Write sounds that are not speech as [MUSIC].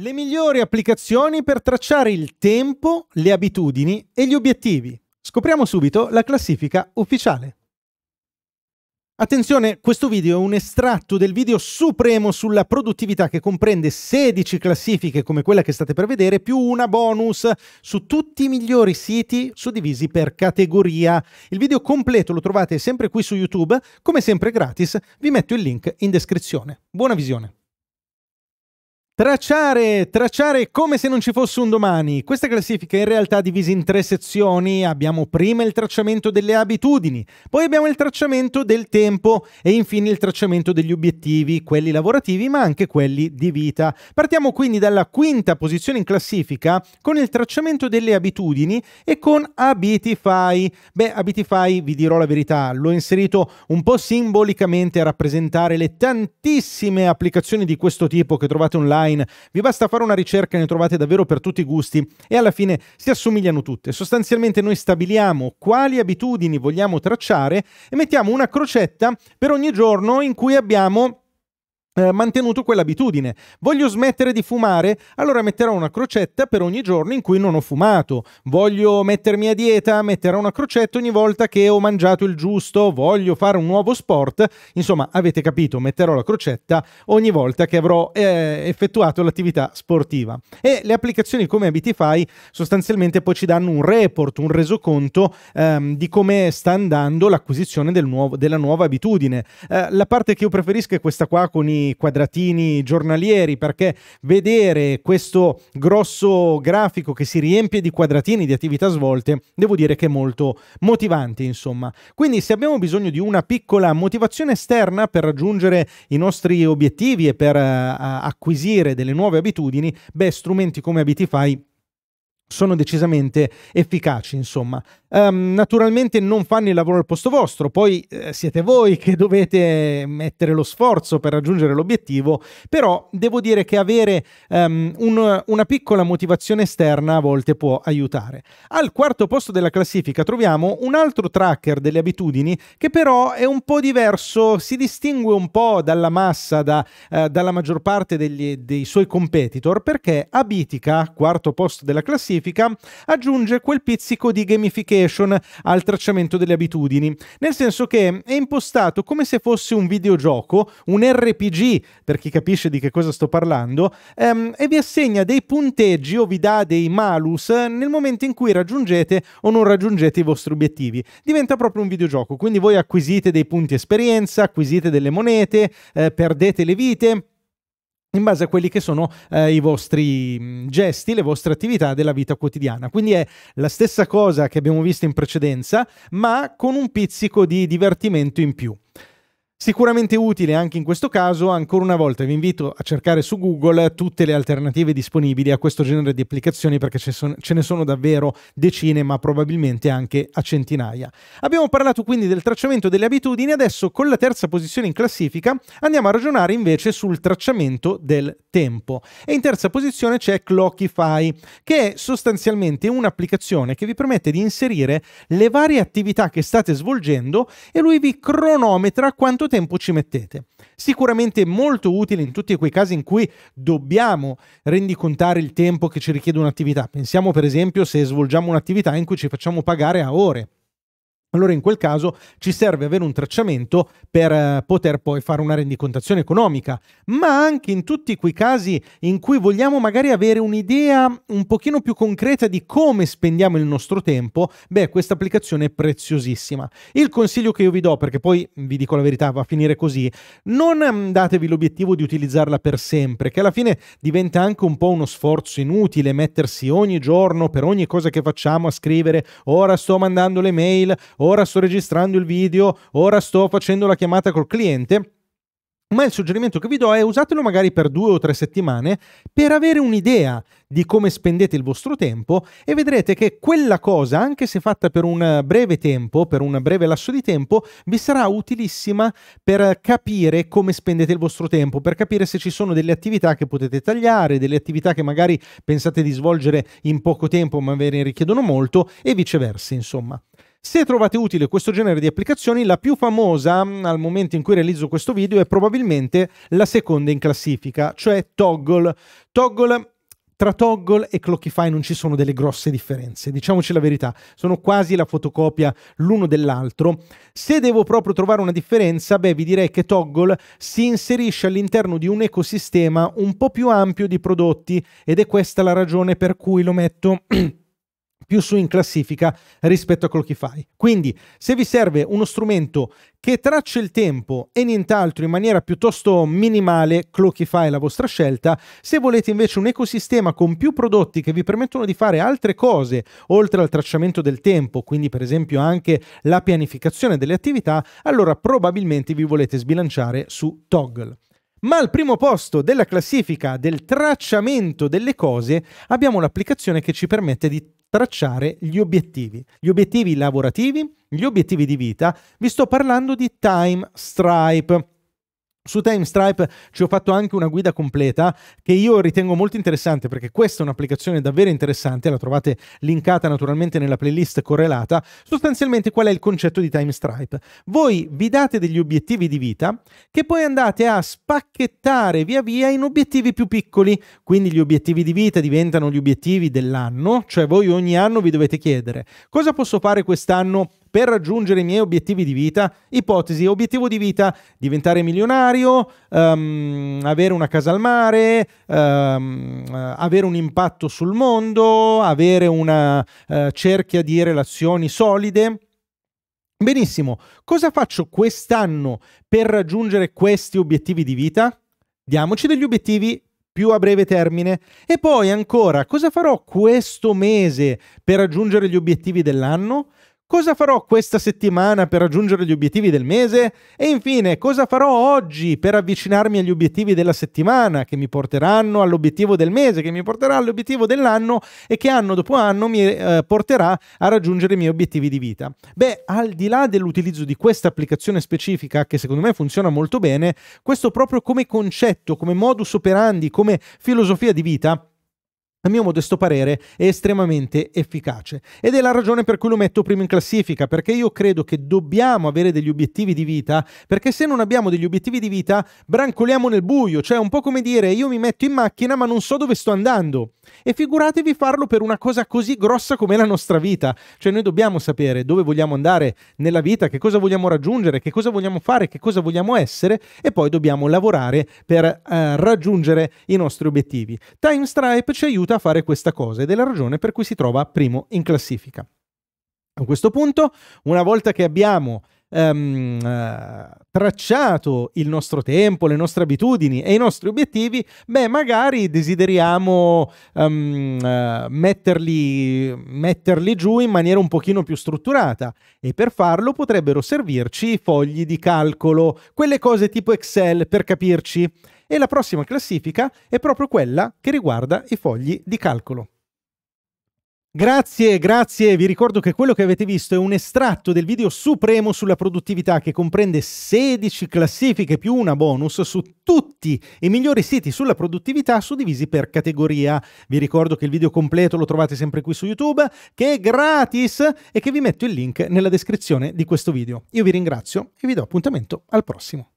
Le migliori applicazioni per tracciare il tempo, le abitudini e gli obiettivi. Scopriamo subito la classifica ufficiale. Attenzione, questo video è un estratto del video supremo sulla produttività che comprende 16 classifiche come quella che state per vedere, più una bonus su tutti i migliori siti suddivisi per categoria. Il video completo lo trovate sempre qui su YouTube, come sempre gratis, vi metto il link in descrizione. Buona visione! Tracciare, tracciare come se non ci fosse un domani. Questa classifica è in realtà divisa in tre sezioni. Abbiamo prima il tracciamento delle abitudini, poi abbiamo il tracciamento del tempo e infine il tracciamento degli obiettivi, quelli lavorativi ma anche quelli di vita. Partiamo quindi dalla quinta posizione in classifica con il tracciamento delle abitudini e con Abitify. Beh, Abitify, vi dirò la verità, l'ho inserito un po' simbolicamente a rappresentare le tantissime applicazioni di questo tipo che trovate online online, vi basta fare una ricerca, ne trovate davvero per tutti i gusti e alla fine si assomigliano tutte. Sostanzialmente noi stabiliamo quali abitudini vogliamo tracciare e mettiamo una crocetta per ogni giorno in cui abbiamo eh, mantenuto quell'abitudine. Voglio smettere di fumare? Allora metterò una crocetta per ogni giorno in cui non ho fumato. Voglio mettermi a dieta? Metterò una crocetta ogni volta che ho mangiato il giusto. Voglio fare un nuovo sport? Insomma, avete capito, metterò la crocetta ogni volta che avrò eh, effettuato l'attività sportiva. E le applicazioni come Abitify sostanzialmente poi ci danno un report, un resoconto ehm, di come sta andando l'acquisizione del nuovo, della nuova abitudine. Eh, la parte che io preferisco è questa qua con i quadratini giornalieri perché vedere questo grosso grafico che si riempie di quadratini di attività svolte devo dire che è molto motivante insomma. Quindi se abbiamo bisogno di una piccola motivazione esterna per raggiungere i nostri obiettivi e per uh, acquisire delle nuove abitudini, beh strumenti come Abitify sono decisamente efficaci, insomma. Um, naturalmente non fanno il lavoro al posto vostro, poi eh, siete voi che dovete mettere lo sforzo per raggiungere l'obiettivo, però devo dire che avere um, un, una piccola motivazione esterna a volte può aiutare. Al quarto posto della classifica troviamo un altro tracker delle abitudini che però è un po' diverso, si distingue un po' dalla massa, da, eh, dalla maggior parte degli, dei suoi competitor, perché Abitica, quarto posto della classifica, aggiunge quel pizzico di gamification nell'application al tracciamento delle abitudini, nel senso che è impostato come se fosse un videogioco, un RPG, per chi capisce di che cosa sto parlando, ehm, e vi assegna dei punteggi o vi dà dei malus nel momento in cui raggiungete o non raggiungete i vostri obiettivi. Diventa proprio un videogioco, quindi voi acquisite dei punti esperienza, acquisite delle monete, eh, perdete le vite in base a quelli che sono eh, i vostri mm, gesti, le vostre attività della vita quotidiana. Quindi è la stessa cosa che abbiamo visto in precedenza, ma con un pizzico di divertimento in più. Sicuramente utile anche in questo caso, ancora una volta vi invito a cercare su Google tutte le alternative disponibili a questo genere di applicazioni perché ce, ne sono davvero decine ma probabilmente anche a centinaia. Abbiamo parlato quindi del tracciamento delle abitudini, adesso con la terza posizione in classifica andiamo a ragionare invece sul tracciamento del tempo e in terza posizione c'è Clockify che è sostanzialmente un'applicazione che vi permette di inserire le varie attività che state svolgendo e lui vi cronometra quanto tempo ci mettete. Sicuramente molto utile in tutti quei casi in cui dobbiamo rendicontare il tempo che ci richiede un'attività. Pensiamo per esempio se svolgiamo un'attività in cui ci facciamo pagare a ore allora in quel caso ci serve avere un tracciamento per eh, poter poi fare una rendicontazione economica, ma anche in tutti quei casi in cui vogliamo magari avere un'idea un pochino più concreta di come spendiamo il nostro tempo, beh questa applicazione è preziosissima. Il consiglio che io vi do, perché poi vi dico la verità, va a finire così, non mm, datevi l'obiettivo di utilizzarla per sempre, che alla fine diventa anche un po' uno sforzo inutile mettersi ogni giorno per ogni cosa che facciamo a scrivere ora sto mandando le mail, ora sto registrando il video, ora sto facendo la chiamata col cliente. Ma il suggerimento che vi do è usatelo magari per due o tre settimane per avere un'idea di come spendete il vostro tempo e vedrete che quella cosa, anche se fatta per un breve tempo, per un breve lasso di tempo, vi sarà utilissima per capire come spendete il vostro tempo, per capire se ci sono delle attività che potete tagliare, delle attività che magari pensate di svolgere in poco tempo ma ve ne richiedono molto e viceversa, insomma. Se trovate utile questo genere di applicazioni, la più famosa mm, al momento in cui realizzo questo video è probabilmente la seconda in classifica, cioè Toggle. Toggle tra Toggle e Clockify non ci sono delle grosse differenze, diciamoci la verità, sono quasi la fotocopia l'uno dell'altro. Se devo proprio trovare una differenza, beh, vi direi che Toggle si inserisce all'interno di un ecosistema un po' più ampio di prodotti ed è questa la ragione per cui lo metto [CLEARS THROAT] più su in classifica rispetto a quello che fai. Quindi se vi serve uno strumento che traccia il tempo e nient'altro in maniera piuttosto minimale, Clockify è la vostra scelta. Se volete invece un ecosistema con più prodotti che vi permettono di fare altre cose oltre al tracciamento del tempo, quindi per esempio anche la pianificazione delle attività, allora probabilmente vi volete sbilanciare su Toggle. Ma al primo posto della classifica del tracciamento delle cose abbiamo l'applicazione che ci permette di tracciare gli obiettivi, gli obiettivi lavorativi, gli obiettivi di vita. Vi sto parlando di Time Stripe su TimeStripe ci ho fatto anche una guida completa che io ritengo molto interessante perché questa è un'applicazione davvero interessante, la trovate linkata naturalmente nella playlist correlata. Sostanzialmente qual è il concetto di TimeStripe? Voi vi date degli obiettivi di vita che poi andate a spacchettare via via in obiettivi più piccoli, quindi gli obiettivi di vita diventano gli obiettivi dell'anno, cioè voi ogni anno vi dovete chiedere cosa posso fare quest'anno per raggiungere i miei obiettivi di vita? Ipotesi, obiettivo di vita, diventare milionario, um, avere una casa al mare, um, avere un impatto sul mondo, avere una uh, cerchia di relazioni solide. Benissimo, cosa faccio quest'anno per raggiungere questi obiettivi di vita? Diamoci degli obiettivi più a breve termine. E poi ancora, cosa farò questo mese per raggiungere gli obiettivi dell'anno? Cosa farò questa settimana per raggiungere gli obiettivi del mese? E infine, cosa farò oggi per avvicinarmi agli obiettivi della settimana che mi porteranno all'obiettivo del mese, che mi porterà all'obiettivo dell'anno e che anno dopo anno mi eh, porterà a raggiungere i miei obiettivi di vita? Beh, al di là dell'utilizzo di questa applicazione specifica che secondo me funziona molto bene, questo proprio come concetto, come modus operandi, come filosofia di vita a mio modesto parere, è estremamente efficace. Ed è la ragione per cui lo metto primo in classifica, perché io credo che dobbiamo avere degli obiettivi di vita, perché se non abbiamo degli obiettivi di vita, brancoliamo nel buio, cioè un po' come dire io mi metto in macchina ma non so dove sto andando. E figuratevi farlo per una cosa così grossa come la nostra vita, cioè noi dobbiamo sapere dove vogliamo andare nella vita, che cosa vogliamo raggiungere, che cosa vogliamo fare, che cosa vogliamo essere e poi dobbiamo lavorare per eh, raggiungere i nostri obiettivi. Time Stripe ci aiuta riuscita a fare questa cosa ed è la ragione per cui si trova primo in classifica. A questo punto, una volta che abbiamo ehm, eh, tracciato il nostro tempo, le nostre abitudini e i nostri obiettivi, beh, magari desideriamo ehm, eh, metterli, metterli giù in maniera un pochino più strutturata e per farlo potrebbero servirci i fogli di calcolo, quelle cose tipo Excel per capirci. E la prossima classifica è proprio quella che riguarda i fogli di calcolo. Grazie, grazie. Vi ricordo che quello che avete visto è un estratto del video supremo sulla produttività che comprende 16 classifiche più una bonus su tutti i migliori siti sulla produttività suddivisi per categoria. Vi ricordo che il video completo lo trovate sempre qui su YouTube, che è gratis e che vi metto il link nella descrizione di questo video. Io vi ringrazio e vi do appuntamento al prossimo.